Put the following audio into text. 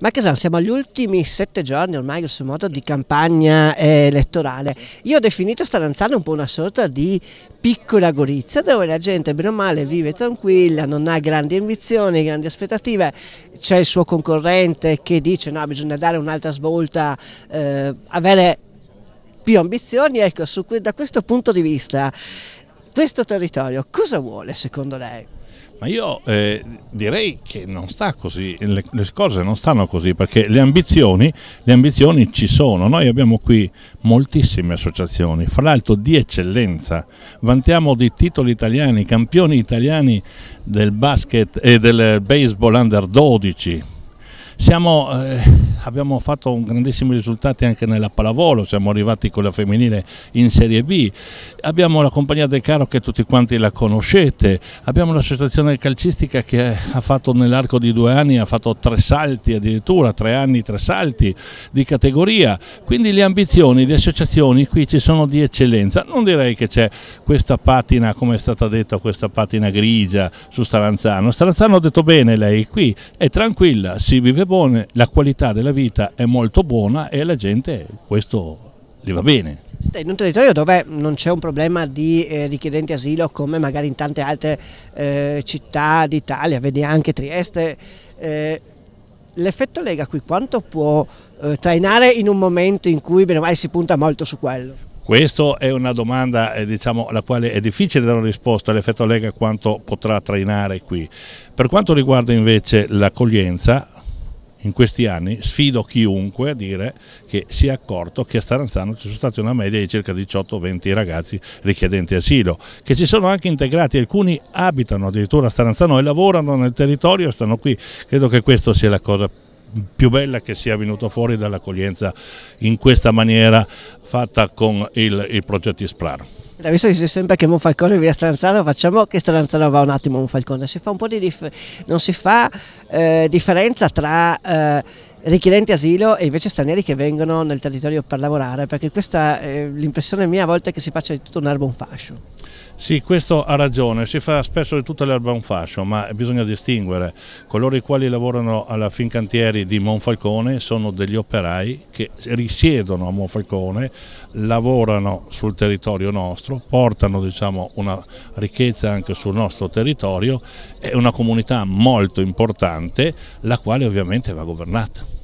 Ma Casan, siamo agli ultimi sette giorni ormai, grosso modo, di campagna eh, elettorale. Io ho definito Staranzano un po' una sorta di piccola Gorizia, dove la gente, bene o male, vive tranquilla, non ha grandi ambizioni, grandi aspettative. C'è il suo concorrente che dice no, bisogna dare un'altra svolta, eh, avere più ambizioni. Ecco, su, da questo punto di vista, questo territorio cosa vuole secondo lei? Ma io eh, direi che non sta così, le, le, cose non stanno così perché le ambizioni, le ambizioni ci sono. Noi abbiamo qui moltissime associazioni, fra l'altro di eccellenza. Vantiamo di titoli italiani, campioni italiani del basket e del baseball under 12. Siamo. Eh, abbiamo fatto grandissimi risultati anche nella pallavolo, siamo arrivati con la femminile in Serie B, abbiamo la compagnia del Caro che tutti quanti la conoscete, abbiamo l'associazione calcistica che ha fatto nell'arco di due anni, ha fatto tre salti addirittura, tre anni, tre salti di categoria, quindi le ambizioni, le associazioni qui ci sono di eccellenza, non direi che c'è questa patina, come è stata detta, questa patina grigia su Staranzano, Staranzano ha detto bene lei, qui è tranquilla, si vive buone, la qualità della vita vita è molto buona e la gente questo gli va bene. Siete in un territorio dove non c'è un problema di eh, richiedenti asilo come magari in tante altre eh, città d'Italia, vedi anche Trieste. Eh, L'effetto Lega qui quanto può eh, trainare in un momento in cui bene o male si punta molto su quello? Questa è una domanda eh, diciamo, alla quale è difficile dare una risposta l'effetto Lega quanto potrà trainare qui. Per quanto riguarda invece l'accoglienza, in questi anni sfido chiunque a dire che si è accorto che a Staranzano ci sono stati una media di circa 18-20 ragazzi richiedenti asilo, che si sono anche integrati, alcuni abitano addirittura a Staranzano e lavorano nel territorio e stanno qui. Credo che questa sia la cosa più bella che sia venuta fuori dall'accoglienza in questa maniera fatta con il, il progetto Isprar visto Adesso dice sempre che Monfalcone via Stranzano, facciamo che Stranzano va un attimo Monfalcone, si fa un po' di dif- non si fa eh, differenza tra eh, richiedenti asilo e invece stranieri che vengono nel territorio per lavorare, perché questa è l'impressione mia a volte è che si faccia di tutto un erba un fascio. Sì, questo ha ragione, si fa spesso di tutta l'erba un fascio, ma bisogna distinguere. Coloro i quali lavorano alla Fincantieri di Monfalcone sono degli operai che risiedono a Monfalcone, lavorano sul territorio nostro nostro, portano diciamo, una ricchezza anche sul nostro territorio, è una comunità molto importante la quale ovviamente va governata.